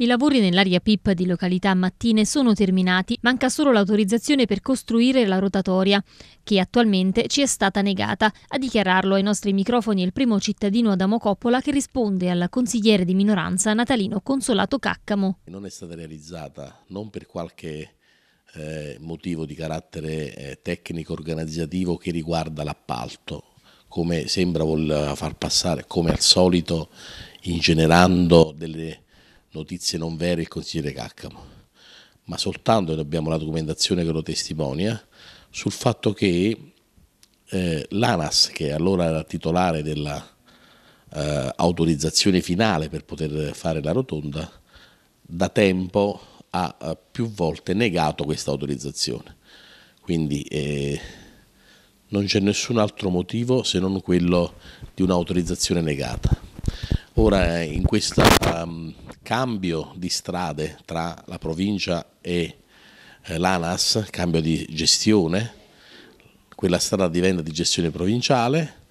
I lavori nell'area PIP di località Mattine sono terminati, manca solo l'autorizzazione per costruire la rotatoria, che attualmente ci è stata negata. A dichiararlo ai nostri microfoni è il primo cittadino Adamo Coppola che risponde al consigliere di minoranza Natalino Consolato Caccamo. Non è stata realizzata non per qualche eh, motivo di carattere eh, tecnico-organizzativo che riguarda l'appalto, come sembra voler far passare, come al solito ingenerando delle notizie non vere il consigliere Caccamo, ma soltanto noi abbiamo la documentazione che lo testimonia sul fatto che eh, l'ANAS, che allora era titolare della eh, autorizzazione finale per poter fare la rotonda, da tempo ha, più volte negato questa autorizzazione. Quindi eh, non c'è nessun altro motivo se non quello di un'autorizzazione negata. Ora in questa... Um, cambio di strade tra la provincia e eh, l'ANAS, cambio di gestione, quella strada diventa di gestione provinciale,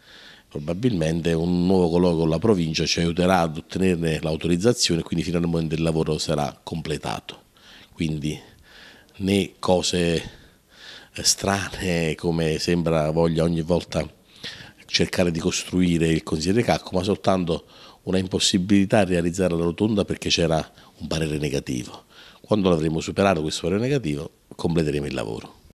probabilmente un nuovo colloquio con la provincia ci aiuterà ad ottenerne l'autorizzazione, quindi fino al momento il lavoro sarà completato. Quindi né cose eh, strane come sembra voglia ogni volta cercare di costruire il consigliere Cacco, ma soltanto una impossibilità a realizzare la rotonda perché c'era un parere negativo. Quando l'avremo superato questo parere negativo completeremo il lavoro.